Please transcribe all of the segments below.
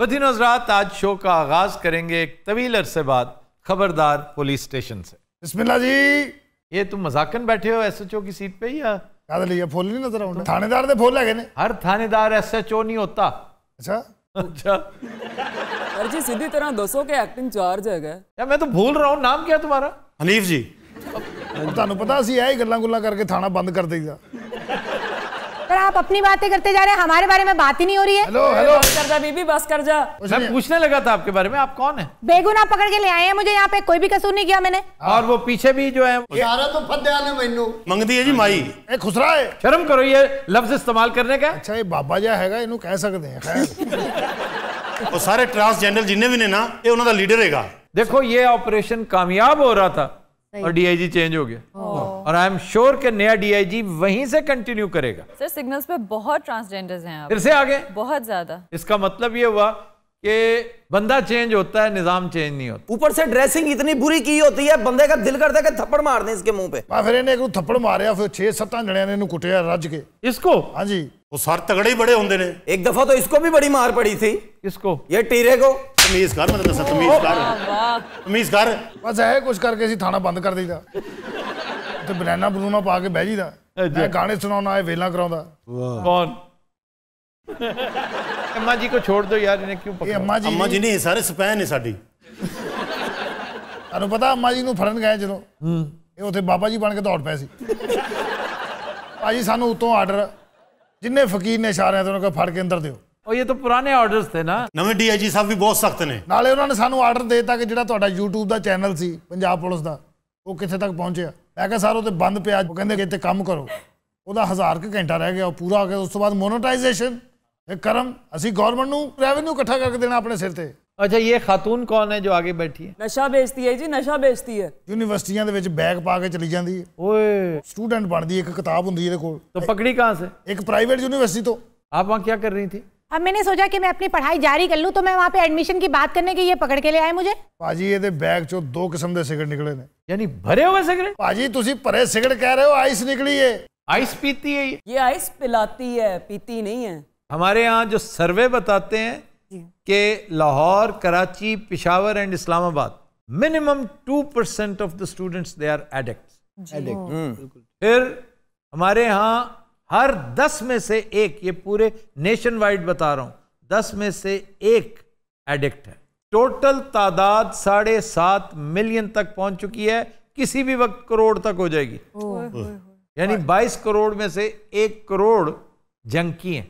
बदिन हजरात आज शो का आगाज करेंगे एक तवील अरसे बाद खबरदार पुलिस स्टेशन से बिस्मिल्ला जी ये तुम मजाकन बैठे हो एसएचओ की सीट पे या याद लिया फोल नहीं नजर आउंदा थानेदार दे फुल है हर थानेदार एसएचओ नहीं होता अच्छा अच्छा और जी सीधी तरह 200 के एक्टिंग चार्ज है यार मैं तो भूल रहा हूं नाम क्या तुम्हारा हनीफ जी तुम्हें पता ਸੀ ਇਹ ਗੱਲਾਂ ਗੁੱਲਾਂ ਕਰਕੇ ਥਾਣਾ ਬੰਦ ਕਰ ਦਈਦਾ पर आप अपनी बातें करते जा रहे हैं हमारे बारे में बात ही नहीं हो रही है हेलो हेलो बस कर जा बीबी बस कर जा मैं पूछने लगा था आपके बारे में आप कौन है बेगुना पकड़ के ले आए हैं मुझे यहाँ पे कोई भी कसूर नहीं किया मैंने हाँ। और वो पीछे भी जो है सारा तो है जी माई खुसरा है शर्म करो ये लफ्ज इस्तेमाल करने का अच्छा ये बाबा जा है इन कह सकते हैं और सारे ट्रांसजेंडर जिन्ने भी ने ना ये उन्होंने लीडर है देखो ये ऑपरेशन कामयाब हो रहा था और डीआईजी चेंज हो गया और आई एम श्योर के नया डीआईजी वहीं से कंटिन्यू करेगा सर सिग्नल्स पे बहुत ट्रांसजेंडर्स हैं फिर से आगे बहुत ज्यादा इसका मतलब ये हुआ कि बंदा चेंज होता है निजाम चेंज नहीं होता ऊपर से ड्रेसिंग इतनी बुरी की होती है बंदे का दिल करता है कि थप्पड़ मार दे इसके मुंह पे फिर इन्हें एक थप्पड़ मारे फिर छह सत्त जने ਨੇ ਇਹਨੂੰ ਕੁੱਟਿਆ ਰੱਜ इसको हाँ जी ਉਹ सर तगड़े ही बड़े होंगे ने एक दफा तो इसको भी बड़ी मार पड़ी थी इसको ये टीरे को तमीज कर मतलब तो तमीज कर तमीज कर बस है कुछ करके थाना बंद कर ਬੰਦ ਤੇ ਬਨਾਨਾ ਬਨੂਨਾ ਪਾ ਕੇ ਬਹਿ ਜੀਦਾ ਮੈਂ ਗਾਣੇ ਸੁਣਾਉਣਾ ਆਏ ਵੇਲਾ ਕਰਾਉਂਦਾ ਕੌਣ अम्मा जी को छोड़ दो यार इन्हें क्यों पकड़ा अम्मा जी अम्मा जी नहीं सारे स्पैन है साड़ी ਤੁਹਾਨੂੰ ਪਤਾ ਅਮਾ ਜੀ ਨੂੰ ਫੜਨ ਗਏ ਜਦੋਂ ਇਹ ਉੱਥੇ ਬਾਬਾ ਜੀ ਬਣ ਕੇ ਦੌੜ ਪਏ ਸੀ ਭਾਜੀ ਸਾਨੂੰ ਉਤੋਂ ਆਰਡਰ ਜਿੰਨੇ ਫਕੀਰ ਨੇ ਇਸ਼ਾਰਿਆਂ ਤੋਂ ਉਹਨਾਂ ਕੋ ਫੜ ਕੇ ਅੰਦਰ ਦਿਓ ਉਹ ਇਹ ਤਾਂ ਪੁਰਾਣੇ ਆਰਡਰਸ ਥੇ ਨਾ ਨਵੇਂ ਡੀਆਈਜੀ ਸਾਹਿਬ ਵੀ ਬਹੁਤ ਸਖਤ ਨੇ ਨਾਲੇ ਉਹਨਾਂ ਨੇ ਸਾਨੂੰ ਆਰਡਰ ਦੇਤਾ ਕਿ ਜਿਹੜਾ ਤੁਹਾਡਾ YouTube ਦਾ ਚੈਨਲ ਸੀ ਪੰਜਾਬ ਪੁਲਿਸ ਦਾ ਉਹ ਕਿੱਥੇ ਤੱਕ ਪਹੁੰਚਿਆ ਮੈਂ ਕਿਹਾ ਸਰ ਉਹ ਤੇ ਬੰਦ ਪਿਆ ਉਹ ਕਹਿੰਦੇ ਇੱਥੇ ਕੰਮ ਕਰੋ ਉਹਦਾ ਹਜ਼ਾਰ ਕ ਘੰਟਾ ਰਹਿ ਗਿਆ ਉਹ ਪੂਰਾ ਹੋ ਗਿਆ ਉਸ ਤੋਂ ਬਾਅਦ ਮੋਨੋਟਾਈਜੇਸ਼ਨ करम असी गवर्नमेंट ਨੂੰ ਰੈਵਨਿਊ ਇਕੱਠਾ ਕਰਕੇ ਦੇਣਾ ਆਪਣੇ ਸਿਰ ਤੇ अच्छा ये खातून कौन है जो आगे बैठी है नशा बेचती है जी नशा बेचती है ਯੂਨੀਵਰਸਿਟੀਆਂ ਦੇ ਵਿੱਚ ਬੈਗ ਪਾ ਕੇ ਚਲੀ ਜਾਂਦੀ ਹੈ ਓਏ ਸਟੂਡੈਂਟ ਬਣਦੀ ਇੱਕ ਕਿਤਾਬ ਹੁੰਦੀ ਇਹਦੇ ਕੋਲ तो पकड़ी कहाँ से एक प्राइवेट यूनिवर्सिटी ਤੋਂ आप वहाँ क्या कर रही थी अब मैंने सोचा कि मैं अपनी पढ़ाई जारी कर लूँ तो मैं वहाँ पे एडमिशन की बात करने के लिए पकड़ के ले आए मुझे पाजी ये दे बैग जो दो किस्म के सिगरेट निकले ने यानी भरे हुए सिगरेट पाजी ਤੁਸੀਂ ਭਰੇ सिगरेट कह रहे हो आइस निकली है आइस पीती है ये आइस पिलाती है पीती नहीं है हमारे यहाँ जो सर्वे बताते हैं कि Lahore Karachi Peshawar and Islamabad minimum two percent of the students they are addict फिर हमारे यहाँ हर दस में से एक ये पूरे नेशन वाइड बता रहा हूं दस में से एक एडिक्ट है टोटल तादाद साढ़े सात मिलियन तक पहुंच चुकी है किसी भी वक्त करोड़ तक हो जाएगी यानी बाईस करोड़ में से एक करोड़ जंकी हैं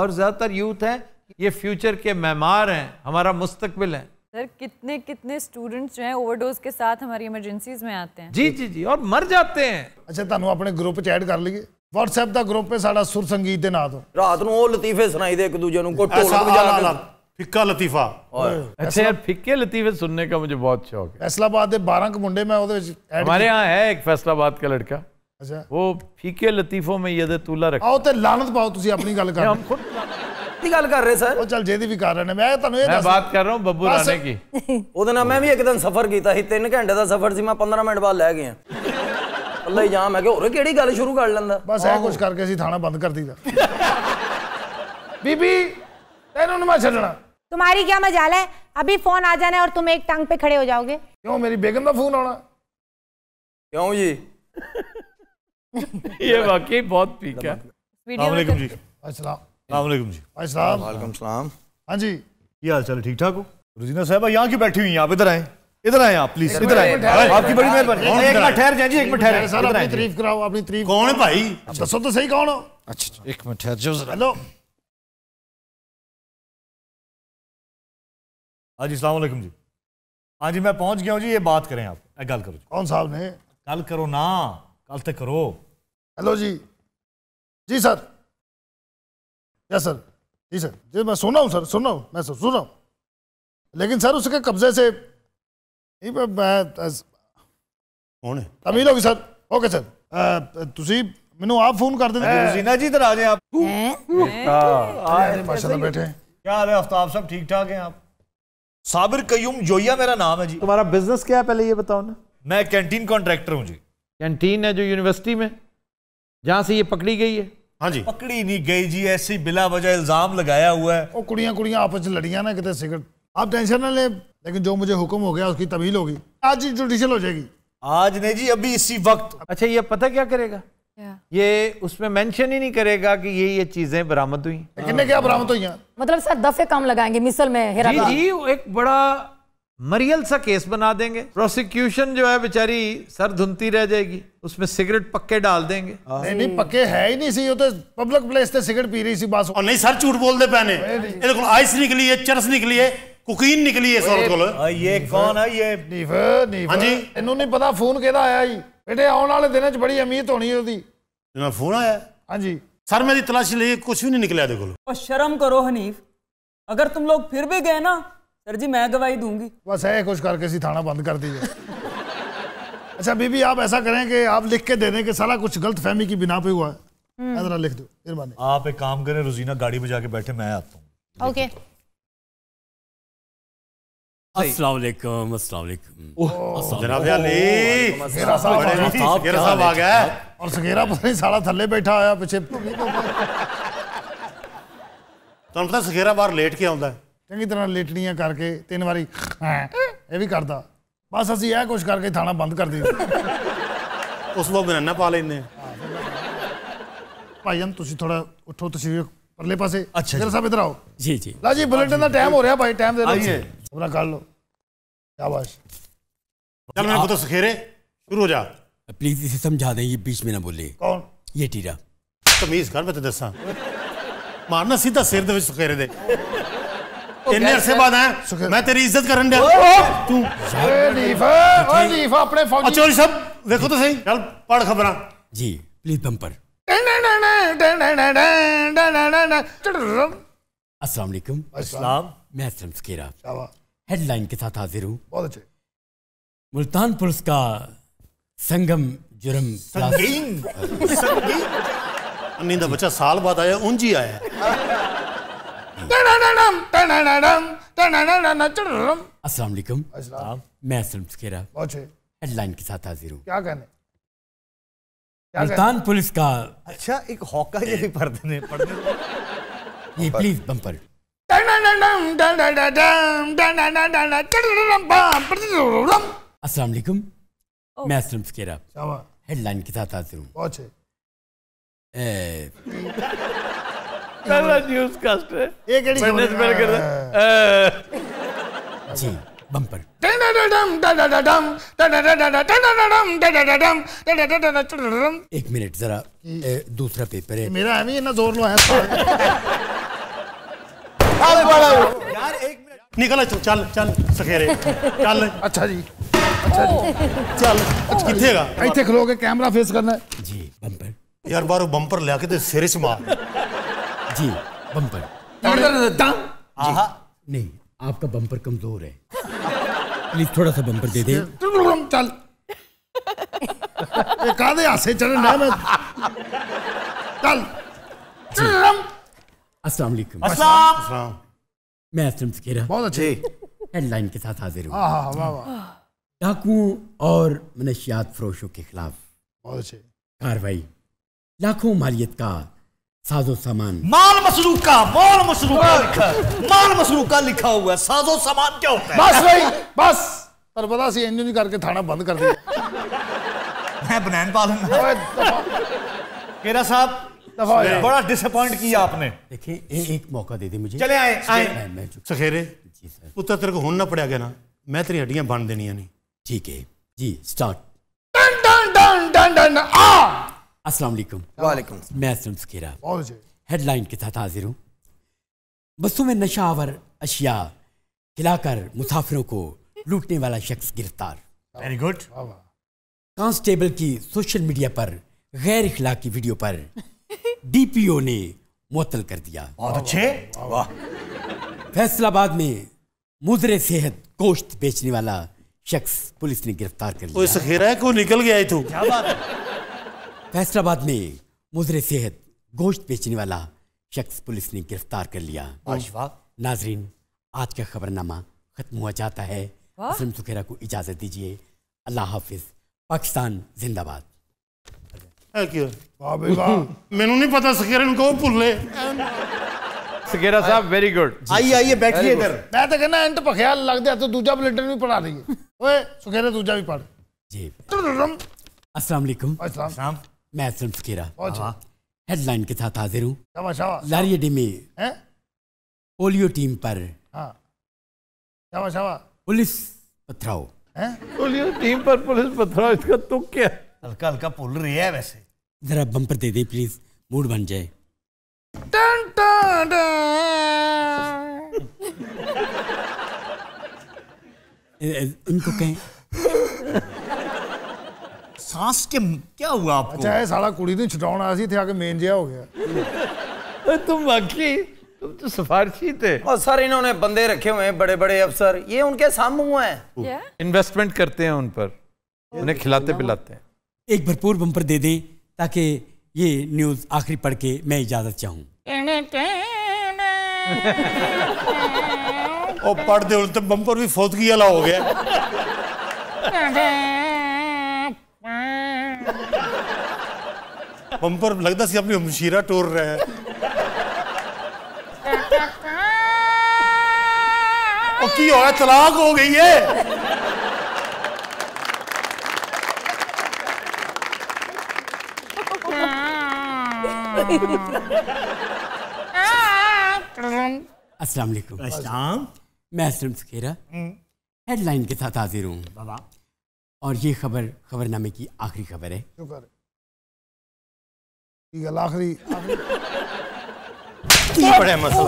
और ज़्यादातर यूथ हैं ये फ्यूचर के मेहमान हैं हमारा मुस्तकबिल है सर कितने कितने स्टूडेंट्स जो हैं ओवरडोज के साथ हमारी इमरजेंसीज में आते हैं जी जी जी और मर जाते हैं अच्छा तुम अपने ग्रुप चैट कर लीजिए WhatsApp ਦਾ ਗਰੁੱਪ ਹੈ ਸਾਡਾ ਸੁਰ ਸੰਗੀਤ ਦੇ ਨਾਂ ਤੋਂ ਰਾਤ ਨੂੰ ਉਹ ਲਤੀਫੇ ਸੁਣਾਈਦੇ ਇੱਕ ਦੂਜੇ ਨੂੰ ਕੋਈ ਢੋਲਕ ਵਜਾ ਕੇ फिक्का लतीफा अच्छा यार फिक्के लतीफे सुनने का मुझे बहुत शौक है फैसलाबाद के बारह के मुंडे में हमारे यहाँ है एक फैसलाबाद का लड़का अच्छा वो फीके लतीफों में यदि तूला रखा आओ तो लानत पाओ तुम अपनी गल कर हम खुद ਗੱਲ ਕਰ ਰਹੇ ਸਰ ਉਹ ਚੱਲ ਜਿਹਦੀ ਵੀ ਕਰ ਰਹੇ ਨੇ ਮੈਂ ਤੁਹਾਨੂੰ ਇਹ ਦੱਸ ਮੈਂ ਬਾਤ ਕਰ ਰਿਹਾ ਹਾਂ ਬੱਬੂ ਰਾਣੇ ਕੀ ਉਹਦੇ ਨਾਲ ਮੈਂ ਵੀ ਇੱਕ ਦਿਨ ਸਫ਼ਰ ਕੀਤਾ ਸੀ 3 ਘੰਟੇ ਦਾ ਸਫ਼ਰ ਸੀ ਮੈਂ 15 ਮਿੰਟ ਬਾਅਦ ਲੈ ਗਿਆ ਅੱਲਾ ਹੀ ਜਾਮ ਮੈਂ ਕਿਹਾ ਹੋਰ ਕਿਹੜੀ ਗੱਲ ਸ਼ੁਰੂ ਕਰ ਲੈਂਦਾ ਬਸ ਇਹ ਕੁਝ ਕਰਕੇ ਅਸੀਂ ਥਾਣਾ ਬੰਦ ਕਰ ਦਿੱਤਾ ਬੀਬੀ ਤੈਨੂੰ ਨਾ ਛੱਡਣਾ तुम्हारी क्या मजाल है अभी फोन आ जाना है और तुम एक टांग पे खड़े हो जाओगे क्यों मेरी बेगम का फोन आना क्यों जी ये वाकई बहुत पीक है वालेकुम तो- जी अस्सलाम वालेकुम जी अस्सलाम वालेकुम सलाम हाँ जी क्या हाल चाल ठीक ठाक हो रोजीना साहबा यहाँ क्यों बैठी हुई हैं आप इधर आए इधर आए आप प्लीज इधर आए आपकी बड़ी मेहरबानी एक मिनट ठहर जाए जी एक मिनट ठहर सर अपनी तारीफ कराओ अपनी तारीफ कौन है भाई दसो तो सही कौन हो अच्छा, अच्छा एक मिनट ठहर जाओ जरा हेलो हां जी अस्सलाम वालेकुम जी हां जी मैं पहुंच गया हूं जी ये बात करें आप एक गल करो कौन साहब ने कल करो ना कल तक तो करो हेलो जी जी सर यस सर जी सर जी मैं सुन रहा हूं सर सुन रहा हूं मैं सुन रहा हूं लेकिन सर उसके कब्जे से ਇਹ आप बैठे क्या हाल है आफ्ताब सब ठीक ठाक हैं आप साबिर कयूम जोया मेरा नाम है जी तुम्हारा बिजनेस क्या है पहले ये बताओ ना मैं कैंटीन कॉन्ट्रैक्टर हूँ जी कैंटीन है जो यूनिवर्सिटी में जहाँ से ये पकड़ी गई है हाँ जी पकड़ी नहीं गई जी ऐसी बिला वजह इल्जाम लगाया हुआ है वो कुड़िया कुड़ियाँ आपस लड़िया ना कितने सिगरेट आप टेंशन ना ले लेकिन जो मुझे हुक्म हो गया उसकी तवील होगी आज ही जुडिशल हो जाएगी आज नहीं जी अभी इसी वक्त अच्छा ये पता क्या करेगा Yeah. ये उसमें मेंशन ही नहीं करेगा कि ये ये चीजें बरामद हुई कितने क्या बरामद हुई मतलब सर दफे काम लगाएंगे मिसल में जी, जी एक बड़ा मरियल सा केस बना देंगे प्रोसिक्यूशन जो है बेचारी सर धुनती रह जाएगी उसमें सिगरेट पक्के डाल देंगे हाँ। नहीं नहीं पक्के है ही नहीं सी तो पब्लिक प्लेस से सिगरेट पी रही सी बात और नहीं सर झूठ बोल दे पहने आइस निकली है चरस निकली है ਕੁਕੀਨ ਨਿਕਲੀ ਇਸ ਔਰਤ ਕੋਲ ਇਹ ਕੌਣ ਹੈ ਇਹ ਨੀਫਰ ਨੀਫਰ ਹਾਂਜੀ ਇਹਨੂੰ ਨਹੀਂ ਪਤਾ ਫੋਨ ਕਿਹਦਾ ਆਇਆ ਜੀ ਬੇਟੇ ਆਉਣ ਵਾਲੇ ਦਿਨਾਂ 'ਚ ਬੜੀ ਅਮੀਰ ਹੋਣੀ ਉਹਦੀ ਇਹਨਾਂ ਫੋਨ ਆਇਆ ਹਾਂਜੀ सर मेरी तलाशी लिए कुछ भी नहीं निकला देखो और शर्म करो हनीफ अगर तुम लोग फिर भी गए ना सर जी मैं गवाही दूंगी बस है कुछ करके सी थाना बंद कर दीजिए अच्छा बीबी आप ऐसा करें कि आप लिख के दे दें कि सारा कुछ गलत की बिना पे हुआ है लिख दो आप एक काम करें रोजीना गाड़ी में जाके बैठे मैं आता हूँ ओके okay. अस्सलाम जनाब साहब आ गया और सगेरा पता नहीं साला थल्ले बैठा होया पीछे ਤੁਹਾਨੂੰ ਪਤਾ ਸਗੇਰਾ ਬਾਹਰ ਲੇਟ ਕੇ ਆਉਂਦਾ ਚੰਗੀ ਤਰ੍ਹਾਂ ਲੇਟਣੀਆਂ ਕਰਕੇ ਤਿੰਨ ਵਾਰੀ ਇਹ ਵੀ ਕਰਦਾ ਬਸ ਅਸੀਂ ਇਹ ਕੁਝ ਕਰਕੇ ਥਾਣਾ ਬੰਦ ਕਰ ਦਿੰਦੇ ਉਸ ਤੋਂ ਬਿਨਾਂ ਨਾ ਪਾ ਲੈਂਦੇ ਭਾਈ ਜਾਨ ਤੁਸੀਂ ਥੋੜਾ ਉੱਠੋ ਤੁਸੀਂ ਪਰਲੇ ਪਾਸੇ ਜਰਾ ਸਾਹਿਬ ਇਧਰ ਆਓ ਜੀ ਜੀ ਲਾ ਜੀ ਬੁਲੇਟਿਨ ਦਾ ਟਾਈਮ ਹੋ ਰਿਹਾ ਭਾਈ ਟਾਈਮ ਦੇ ਦਿਓ अपना कर लो शाबाश चल मेरे तो सखेरे शुरू हो जा प्लीज इसे समझा दें ये बीच में ना बोले कौन ये टीरा तमीज कर मैं तो दसा मारना सीधा सिर दे सखेरे दे मैं तेरी इज्जत हेडलाइन के साथ हाजिर हूँ बहुत अच्छे मुल्तान पुलिस का संगम जुर्म नहीं तो बच्चा साल बाद आया उन जी आया अस्सलाम वालेकुम मैं असलम हेडलाइन के साथ हाजिर हूँ क्या कहने मुल्तान पुलिस का अच्छा एक हॉका ये भी पढ़ने पढ़ने ये प्लीज बम्पर अस्सलाम वालेकुम oh. मैं असलम हेडलाइन के साथ हाजिर हूँ जी बम्पर एक मिनट जरा दूसरा पेपर है मेरा ना जोर लो है खाने वाला हूँ यार एक निकल चल चल सखेरे चल अच्छा जी अच्छा जी चल अच्छा किथे कहीं देख लोगे कैमरा फेस करना है जी बम्पर यार बारो बम्पर ले आके तो सिरे से मार जी बम्पर दम आहा नहीं आपका बम्पर कमजोर है प्लीज थोड़ा सा बम्पर दे दे चल कादे आसे चल ना मैं चल अस्सलाम वालेकुम अस्सलाम मैं असलम सकेरा बहुत अच्छे हेडलाइन के साथ हाजिर हूँ डाकुओं और मनशियात फरोशों के खिलाफ बहुत अच्छे कार्रवाई लाखों मालियत का साजो सामान माल मसरूफ का माल मसरूफ का लिखा माल मसरूफ का लिखा हुआ है साजो सामान क्या होता है बस भाई बस पर सरबदा सी इंजन करके थाना बंद कर दिया मैं बनैन पालन तो- केरा साहब बड़ा डिसअपॉइंट किया आपने देखिए एक मौका दे दे मुझे चले आए आए सखेरे पुत्र तेरे को होना पड़ा गया ना मैं तेरी हड्डियां बन देनिया नहीं ठीक है जी start done done done done done आ अस्सलाम वालेकुम वालेकुम मैं असलम सखेरा हेडलाइन के साथ हाजिर हूँ बसों में नशावर अशिया खिलाकर मुसाफिरों को लूटने वाला शख्स गिरफ्तार वेरी गुड कांस्टेबल की सोशल मीडिया पर गैर इखलाकी वीडियो पर डीपीओ ने मुतल कर दिया बहुत अच्छे वाह फैसलाबाद में मुजरे सेहत गोश्त बेचने वाला शख्स पुलिस ने गिरफ्तार कर लिया इस है को निकल गया तू क्या बात फैसलाबाद में मुजरे सेहत गोश्त बेचने वाला शख्स पुलिस ने गिरफ्तार कर लिया नाजरीन आज का खबरनामा खत्म हुआ जाता है असलम सुखेरा को इजाज़त दीजिए अल्लाह हाफिज पाकिस्तान जिंदाबाद अस्सलाम वालेकुम मैं असलम हेडलाइन के साथ हाजिर हूँ में पोलियो टीम पर शावा, हाँ। शावा। पुलिस पथराव पोलियो टीम पर पुलिस पथराव इसका तुक क्या हल्का हल्का पुल रही है वैसे ज़रा बम्पर दे दे प्लीज़ मूड बन जाए टन टन इनको कहें सांस के क्या हुआ आपको अच्छा है साला कुड़ी ने छुटाउन ना ऐसी थे आगे मेन जिया हो गया तुम बाकी तुम तो सिफारशी थे और सर इन्होंने बंदे रखे हुए हैं बड़े बड़े अफसर ये उनके सामने हैं इन्वेस्टमेंट करते हैं उन पर उन्हें खिलाते पिलाते हैं एक भरपूर बम्पर दे दें ताकि ये न्यूज़ आखिरी पढ़ के मैं इजाज़त चाहूँ और पढ़ते उड़ते बंपर भी फौतगी वाला हो गया बंपर लगता सी अपनी मशीरा टोर रहा है की हो चलाक हो गई है हाँ। अस्सलाम वालेकुम अस्सलाम मैं असलम हेडलाइन के साथ हाजिर हूँ बाबा और ये खबर खबरनामे की आखिरी खबर है शुक्र आखिरी बड़े मसला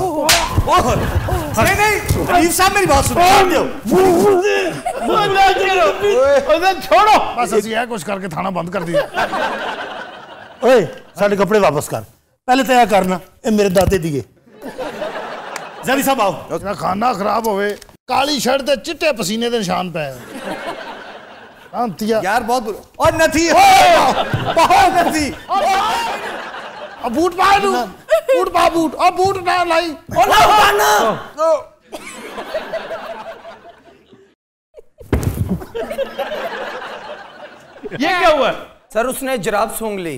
छोड़ो बस है कुछ करके थाना बंद कर दिया ओए साढ़े कपड़े वापस कर पहले तो करना ये मेरे दादे दिए जरी साहब आओ खाना खराब होवे काली शर्ट चिट्टे पसीने दे निशान पे यार बहुत और नथी बहुत नथी बूट पा लू बूट पा बूट और बूट ना लाई और ना पाना ये क्या हुआ सर उसने जराब सूंघ ली